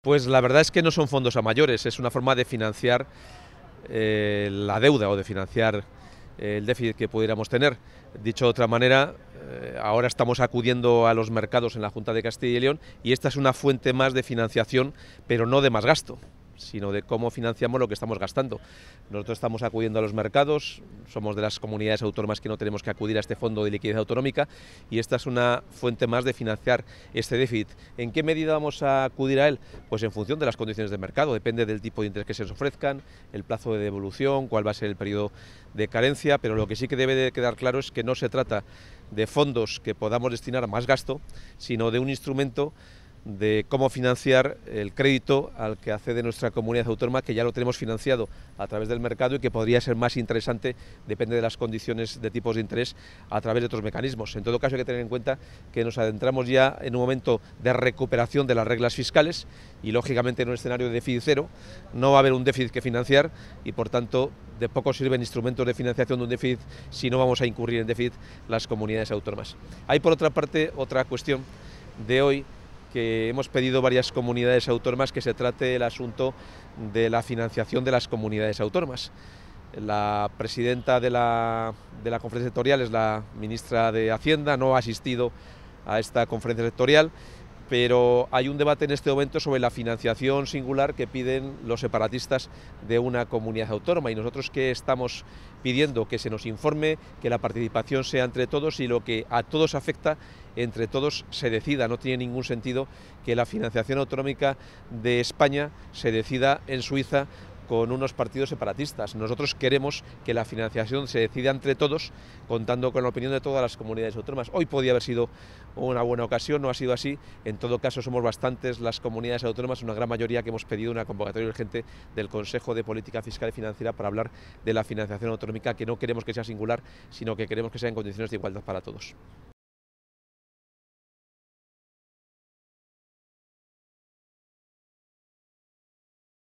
Pues la verdad es que no son fondos a mayores, es una forma de financiar eh, la deuda o de financiar eh, el déficit que pudiéramos tener. Dicho de otra manera, eh, ahora estamos acudiendo a los mercados en la Junta de Castilla y León y esta es una fuente más de financiación, pero no de más gasto sino de cómo financiamos lo que estamos gastando. Nosotros estamos acudiendo a los mercados, somos de las comunidades autónomas que no tenemos que acudir a este fondo de liquidez autonómica y esta es una fuente más de financiar este déficit. ¿En qué medida vamos a acudir a él? Pues en función de las condiciones de mercado, depende del tipo de interés que se nos ofrezcan, el plazo de devolución, cuál va a ser el periodo de carencia, pero lo que sí que debe de quedar claro es que no se trata de fondos que podamos destinar a más gasto, sino de un instrumento de cómo financiar el crédito al que accede nuestra comunidad autónoma, que ya lo tenemos financiado a través del mercado y que podría ser más interesante, depende de las condiciones de tipos de interés, a través de otros mecanismos. En todo caso hay que tener en cuenta que nos adentramos ya en un momento de recuperación de las reglas fiscales y lógicamente en un escenario de déficit cero no va a haber un déficit que financiar y por tanto de poco sirven instrumentos de financiación de un déficit si no vamos a incurrir en déficit las comunidades autónomas. Hay por otra parte otra cuestión de hoy que hemos pedido varias comunidades autónomas que se trate el asunto de la financiación de las comunidades autónomas. La presidenta de la, de la conferencia sectorial es la ministra de Hacienda, no ha asistido a esta conferencia sectorial pero hay un debate en este momento sobre la financiación singular que piden los separatistas de una comunidad autónoma y nosotros que estamos pidiendo que se nos informe, que la participación sea entre todos y lo que a todos afecta, entre todos se decida. No tiene ningún sentido que la financiación autonómica de España se decida en Suiza con unos partidos separatistas. Nosotros queremos que la financiación se decida entre todos, contando con la opinión de todas las comunidades autónomas. Hoy podía haber sido una buena ocasión, no ha sido así. En todo caso, somos bastantes las comunidades autónomas, una gran mayoría que hemos pedido una convocatoria urgente del Consejo de Política Fiscal y Financiera para hablar de la financiación autonómica, que no queremos que sea singular, sino que queremos que sea en condiciones de igualdad para todos.